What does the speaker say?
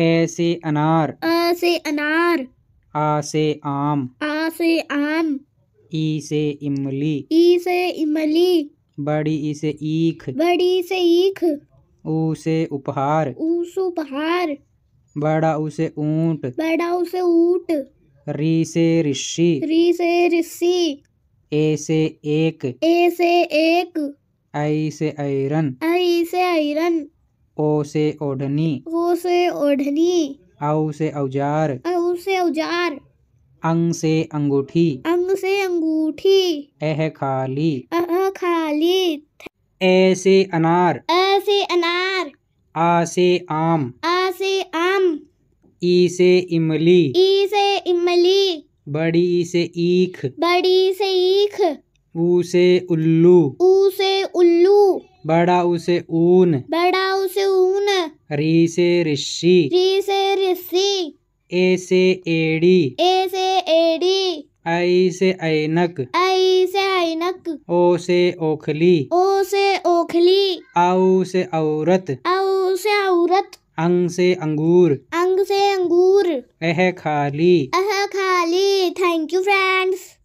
ए से अनार अ से अनार आ से आम आ से आम ई से इमली ई से इमली बड़ी ई से ईख बड़ी से ईख ऊ से उपहार ऊस से उपहार बड़ा ऊ से ऊंट बड़ा ऊ से ऊंट री से ऋषि री से ऋषि ए से एक ए से एक आई से आयरन आई से आयरन ओ से ओढ़नी ओ से ओढ़नी औ से औजार औ से औजार अंग से अंगूठी अंग से अंगूठी अह खाली अह खाली ऐसे अनार ऐसे अनार आ से आम आ से आम ई से इमली ई से इमली बड़ी से ईख बड़ी से ईख ऊ से उल्लू बड़ा उसे ऊन बड़ा उसे ऊन री से ऋषि री से ऋषि ए से एडी ए से एडी आई से ऐनक आई से ऐनक ओ से ओखली ओ से ओखली औ से औरत औ से औरत अंग से अंगूर अंग से अंगूर अह खाली अह खाली थैंक यू फ्रेंड्स